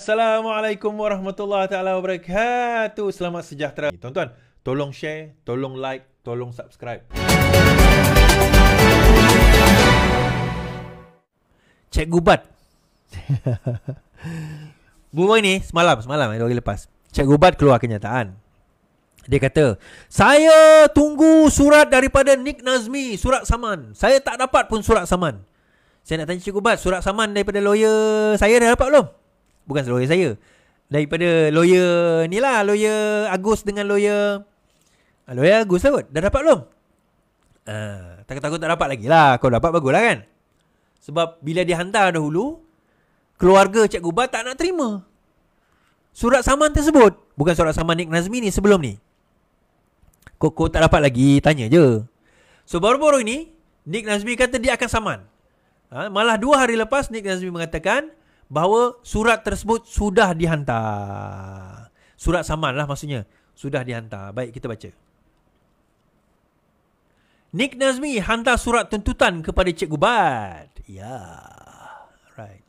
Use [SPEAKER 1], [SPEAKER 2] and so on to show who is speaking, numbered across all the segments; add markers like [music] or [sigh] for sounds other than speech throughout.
[SPEAKER 1] Assalamualaikum warahmatullahi taala wabarakatuh. Selamat sejahtera. Tuan-tuan, tolong share, tolong like, tolong subscribe. Cek gubat. [laughs] Buat ini semalam, semalam dua hari lepas. Cek gubat keluar kenyataan. Dia kata, saya tunggu surat daripada Nik Nazmi, surat saman. Saya tak dapat pun surat saman. Saya nak tanya Cik Gubat, surat saman daripada lawyer saya dah dapat belum? bukan lawyer saya daripada lawyer ni lah lawyer Agus dengan lawyer uh, lawyer Agus lah kot dah dapat belum uh, takut-takut tak dapat lagi lah kalau dapat bagus lah kan sebab bila dia hantar dahulu keluarga Cik Gubat tak nak terima surat saman tersebut bukan surat saman Nik Nazmi ni sebelum ni Koko tak dapat lagi tanya je so baru-baru ni Nik Nazmi kata dia akan saman Ha, malah dua hari lepas Nick Nazmi mengatakan bahawa surat tersebut sudah dihantar. Surat saman lah maksudnya. Sudah dihantar. Baik, kita baca. Nik Nazmi hantar surat tuntutan kepada Cikgu Bad. Ya. Yeah. Right.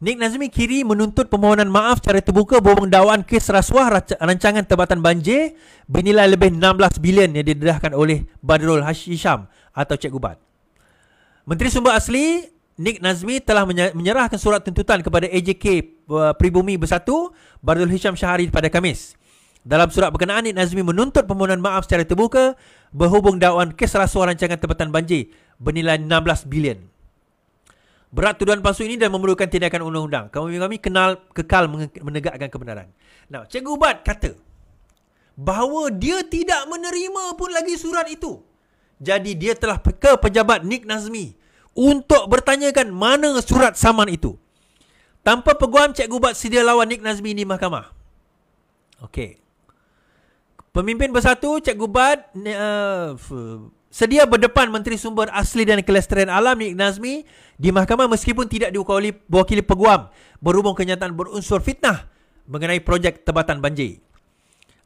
[SPEAKER 1] Nik Nazmi kiri menuntut permohonan maaf secara terbuka berhubung dakwaan kes rasuah rancangan tebatan banjir bernilai lebih 16 bilion yang didedahkan oleh Badrul Hisham atau Cikgu Bad. Menteri Sumber Asli Nik Nazmi telah menyerahkan surat tuntutan kepada AJK uh, Pribumi Bersatu Bardul Hisham Syahari pada Kamis. Dalam surat berkenaan, Nik Nazmi menuntut permohonan maaf secara terbuka berhubung dakwaan kes rasuah rancangan tempatan banjir bernilai 16 bilion. Berat tuduhan palsu ini dan memerlukan tindakan undang-undang. Kami-kami kenal kekal menegakkan kebenaran. Nah, Cikgu Ubat kata bahawa dia tidak menerima pun lagi surat itu. Jadi dia telah ke pejabat Nik Nazmi untuk bertanyakan mana surat saman itu. Tanpa peguam Cikgu Bat sedia lawan Nik Nazmi di mahkamah. Okey. Pemimpin bersatu Cikgu Bat uh, sedia berdepan Menteri Sumber Asli dan Kelestarian Alam Nik Nazmi di mahkamah meskipun tidak diwakili peguam berhubung kenyataan berunsur fitnah mengenai projek tebatan banjir.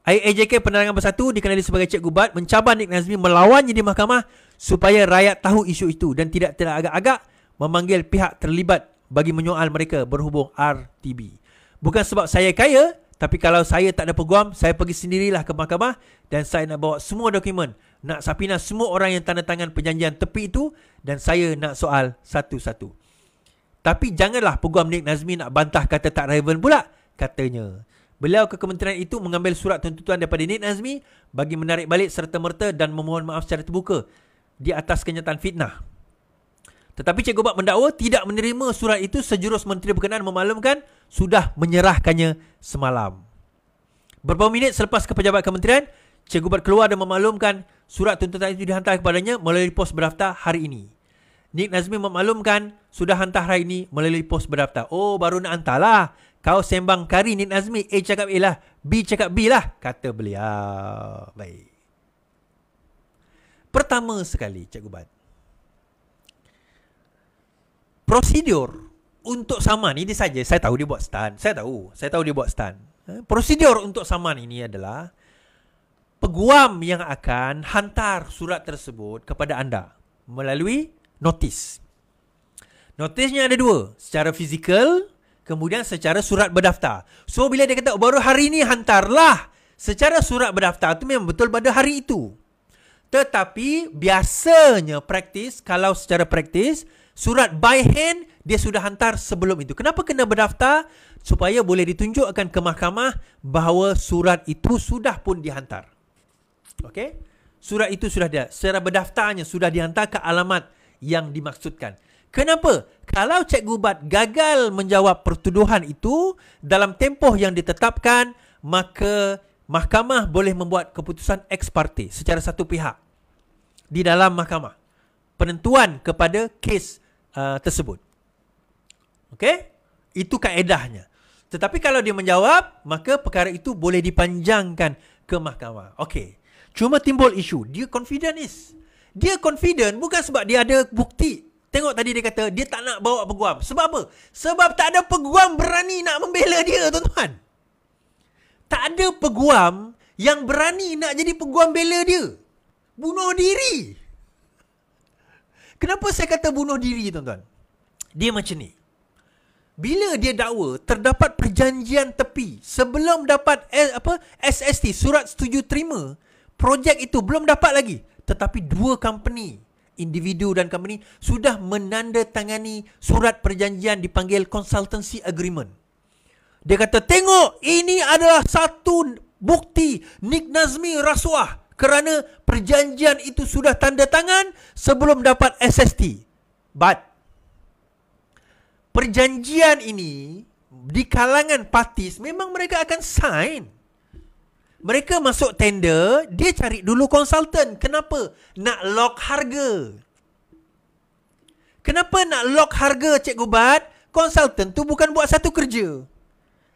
[SPEAKER 1] AJK Penerangan Bersatu dikenali sebagai Cik Gubat mencabar Nik Nazmi melawannya di mahkamah supaya rakyat tahu isu itu dan tidak tidak agak-agak memanggil pihak terlibat bagi menyoal mereka berhubung RTB. Bukan sebab saya kaya, tapi kalau saya tak ada peguam, saya pergi sendirilah ke mahkamah dan saya nak bawa semua dokumen, nak sapina semua orang yang tanda tangan perjanjian tepi itu dan saya nak soal satu-satu. Tapi janganlah peguam Nik Nazmi nak bantah kata tak relevan pula, katanya. Beliau ke kementerian itu mengambil surat tuntutan daripada Nik Nazmi bagi menarik balik serta merta dan memohon maaf secara terbuka di atas kenyataan fitnah. Tetapi Cikgu Bak mendakwa tidak menerima surat itu sejurus menteri berkenaan memaklumkan sudah menyerahkannya semalam. Berapa minit selepas ke pejabat kementerian, Cikgu Bak keluar dan memaklumkan surat tuntutan itu dihantar kepadanya melalui pos berdaftar hari ini. Nik Nazmi memaklumkan sudah hantar hari ini melalui pos berdaftar. Oh, baru nak hantarlah. Kau sembang kari Nid Azmi A cakap A lah B cakap B lah Kata beliau Baik Pertama sekali Cikgu Bat Prosedur Untuk saman Ini saja Saya tahu dia buat stand, Saya tahu Saya tahu dia buat stand. Eh, prosedur untuk saman ini adalah Peguam yang akan Hantar surat tersebut Kepada anda Melalui Notis Notisnya ada dua Secara fizikal kemudian secara surat berdaftar. So bila dia kata baru hari ini hantarlah secara surat berdaftar itu memang betul pada hari itu. Tetapi biasanya praktis kalau secara praktis surat by hand dia sudah hantar sebelum itu. Kenapa kena berdaftar? Supaya boleh ditunjukkan ke mahkamah bahawa surat itu sudah pun dihantar. Okay, Surat itu sudah dia secara berdaftarnya sudah dihantar ke alamat yang dimaksudkan. Kenapa? Kalau cikgu Bat gagal menjawab pertuduhan itu dalam tempoh yang ditetapkan, maka mahkamah boleh membuat keputusan ex parte secara satu pihak di dalam mahkamah. Penentuan kepada kes uh, tersebut. Okey? Itu kaedahnya. Tetapi kalau dia menjawab, maka perkara itu boleh dipanjangkan ke mahkamah. Okey. Cuma timbul isu. Dia confident is. Dia confident bukan sebab dia ada bukti Tengok tadi dia kata dia tak nak bawa peguam. Sebab apa? Sebab tak ada peguam berani nak membela dia, tuan-tuan. Tak ada peguam yang berani nak jadi peguam bela dia. Bunuh diri. Kenapa saya kata bunuh diri, tuan-tuan? Dia macam ni. Bila dia dakwa, terdapat perjanjian tepi. Sebelum dapat eh, apa SST, surat setuju terima, projek itu belum dapat lagi. Tetapi dua company individu dan company sudah menandatangani surat perjanjian dipanggil consultancy agreement. Dia kata, tengok ini adalah satu bukti Nik Nazmi rasuah kerana perjanjian itu sudah tanda tangan sebelum dapat SST. But, perjanjian ini di kalangan Partis memang mereka akan sign mereka masuk tender, dia cari dulu konsultan. Kenapa? Nak lock harga. Kenapa nak lock harga, Cikgu gubat, Konsultan tu bukan buat satu kerja.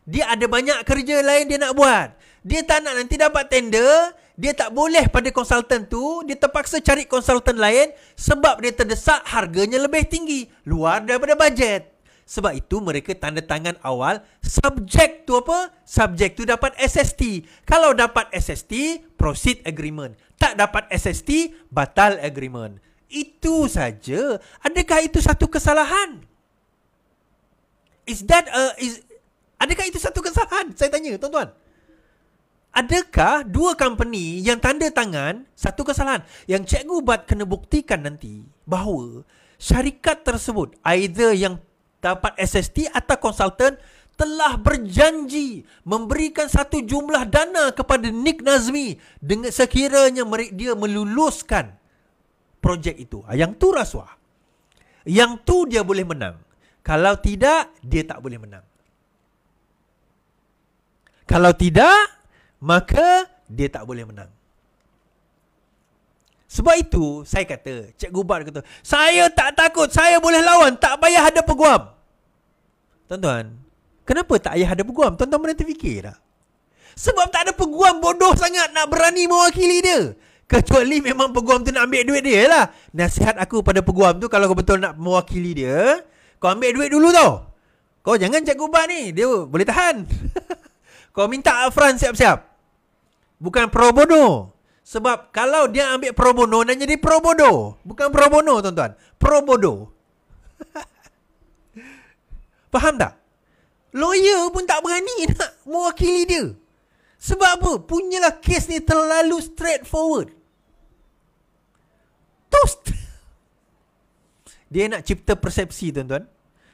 [SPEAKER 1] Dia ada banyak kerja lain dia nak buat. Dia tak nak nanti dapat tender, dia tak boleh pada konsultan tu, dia terpaksa cari konsultan lain sebab dia terdesak harganya lebih tinggi. Luar daripada bajet. Sebab itu mereka tanda tangan awal subject tu apa? Subject tu dapat SST. Kalau dapat SST, proceed agreement. Tak dapat SST, batal agreement. Itu saja. Adakah itu satu kesalahan? Is that a is Adakah itu satu kesalahan? Saya tanya, tuan-tuan. Adakah dua company yang tanda tangan satu kesalahan yang cikgu Bat kena buktikan nanti bahawa syarikat tersebut either yang dapat SST atau konsultan telah berjanji memberikan satu jumlah dana kepada Nick Nazmi dengan sekiranya dia meluluskan projek itu. Ah, yang tu rasuah. Yang tu dia boleh menang. Kalau tidak, dia tak boleh menang. Kalau tidak, maka dia tak boleh menang. Sebab itu saya kata, Cikgu Bart kata, saya tak takut, saya boleh lawan, tak payah ada peguam. Tuan-tuan, kenapa tak payah ada peguam? Tuan-tuan pernah terfikir tak? Sebab tak ada peguam bodoh sangat nak berani mewakili dia. Kecuali memang peguam tu nak ambil duit dia lah. Nasihat aku pada peguam tu kalau kau betul nak mewakili dia, kau ambil duit dulu tau. Kau jangan cek gubah ni. Dia boleh tahan. [laughs] kau minta afran siap-siap. Bukan pro bodoh. Sebab kalau dia ambil pro bono dan jadi pro bono. Bukan pro bono tuan-tuan. Pro bono. [laughs] Faham tak? Lawyer pun tak berani nak mewakili dia. Sebab apa? Punyalah kes ni terlalu straightforward. Toast. [laughs] Dia nak cipta persepsi tuan-tuan.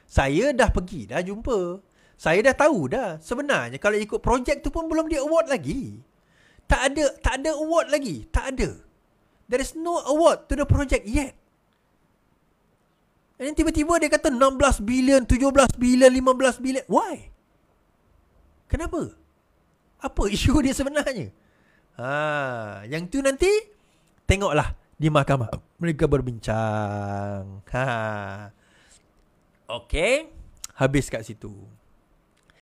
[SPEAKER 1] Saya dah pergi, dah jumpa. Saya dah tahu dah. Sebenarnya kalau ikut projek tu pun belum di award lagi. Tak ada tak ada award lagi. Tak ada. There is no award to the project yet. And then tiba-tiba dia kata 16 bilion, 17 bilion, 15 bilion. Why? Kenapa? Apa isu dia sebenarnya? Ha, yang tu nanti tengoklah di mahkamah. Mereka berbincang. Ha. Okay. Habis kat situ.